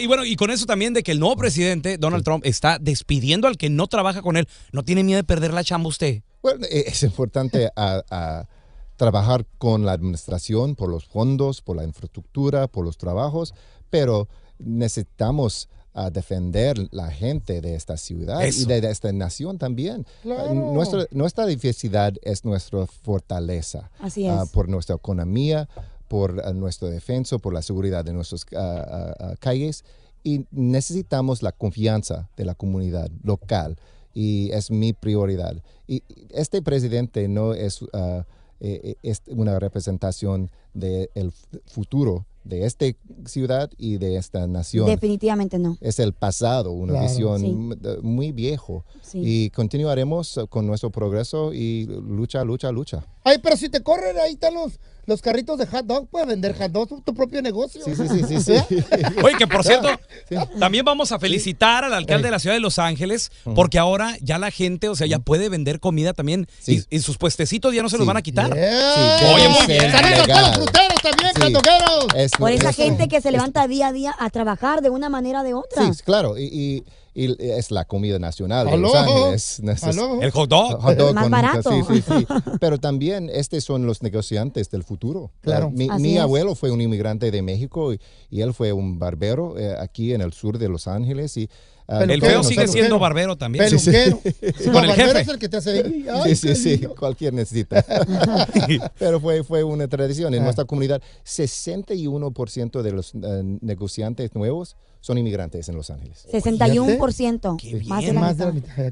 y bueno, y con eso también de que el nuevo presidente, Donald Trump, está despidiendo al que no trabaja con él. ¿No tiene miedo de perder la chamba usted? Bueno, e, es importante trabajar con la administración por los fondos, por la infraestructura, por los trabajos, pero necesitamos a ah, defender la gente de esta ciudad y de, esta nación también. Nuestra, diversidad es nuestra fortaleza Así ah, por nuestra economía, por ah, nuestro defenso, por la seguridad de nuestras ah, ah, calles y necesitamos la confianza de la comunidad local y es mi prioridad. Y este presidente no es, e, e, es una representación del futuro de esta ciudad y de esta nación. Definitivamente no. Es el pasado, una visión muy viejo. Y continuaremos con nuestro progreso y lucha, lucha, lucha. Ay, pero si te corren, ahí están los, los carritos de hot dog, puedes vender hot dog, tu propio negocio. Sí, sí, sí, sí. Oye, que por cierto, también vamos a felicitar al alcalde de la ciudad de Los Ángeles, porque ahora ya la gente, o sea, ya puede vender comida también y, sus puestecitos ya no se los van a quitar. muy bien. Saludos los fruteros también, por esa gente que se levanta día a día a trabajar de una manera o de otra. Sí, claro. y y es la comida nacional de Los Ángeles. El hot dog. Más barato. Sí, sí, Pero también estos son los negociantes del futuro. Claro. Mi, abuelo fue un inmigrante de México y, él fue un barbero eh, aquí en el sur de Los Ángeles y Ah, el feo sigue siendo barbero también. Con el jefe. es el que te hace. sí, sí, sí. Cualquier necesita. Pero fue, fue una tradición. En ah. nuestra comunidad, 61% de los eh, negociantes nuevos son inmigrantes en Los Ángeles. 61%. Más de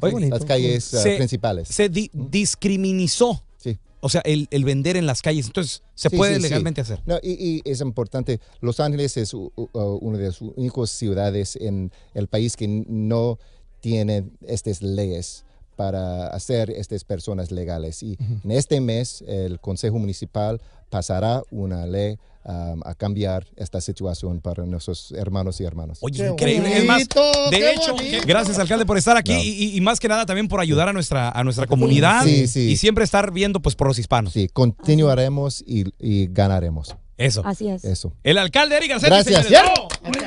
Más las calles principales. Se discriminizó o sea, el, el, vender en las calles. Entonces, se puede legalmente hacer. y, es importante. Los Ángeles es una de las únicas ciudades en el país que no tiene estas leyes para hacer estas personas legales. Y en este mes el Consejo Municipal pasará una ley um, a cambiar esta situación para nuestros hermanos y hermanas. Oye, increíble. es de hecho, gracias alcalde por estar aquí y, más que nada también por ayudar a nuestra, a nuestra comunidad y siempre estar viendo pues por los hispanos. Sí, continuaremos y, ganaremos. Eso. Así es. Eso. El alcalde Eric Garcés. Gracias.